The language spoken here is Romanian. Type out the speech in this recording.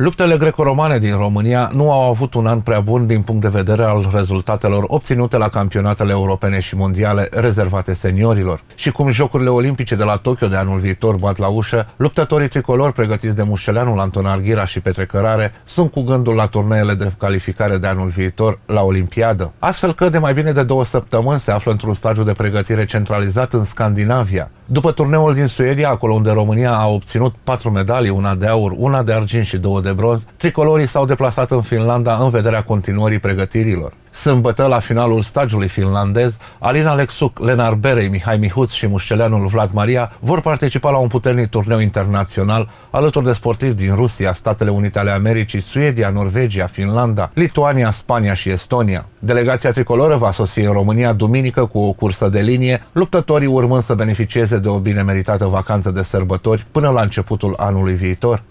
Luptele greco-romane din România nu au avut un an prea bun din punct de vedere al rezultatelor obținute la campionatele europene și mondiale rezervate seniorilor. Și cum Jocurile Olimpice de la Tokyo de anul viitor bat la ușă, luptătorii tricolori pregătiți de mușeleanul Anton Arghira și Petre Cărare sunt cu gândul la turneele de calificare de anul viitor la Olimpiadă. Astfel că de mai bine de două săptămâni se află într-un stagiu de pregătire centralizat în Scandinavia, după turneul din Suedia, acolo unde România a obținut patru medalii, una de aur, una de argint și două de bronz, tricolorii s-au deplasat în Finlanda în vederea continuării pregătirilor. Sâmbătă, la finalul stagiului finlandez, Alina Lexuc, Lenar Berei, Mihai Mihuț și mușceleanul Vlad Maria vor participa la un puternic turneu internațional alături de sportivi din Rusia, Statele Unite ale Americii, Suedia, Norvegia, Finlanda, Lituania, Spania și Estonia. Delegația tricoloră va sosi în România duminică cu o cursă de linie, luptătorii urmând să beneficieze de o bine meritată vacanță de sărbători până la începutul anului viitor.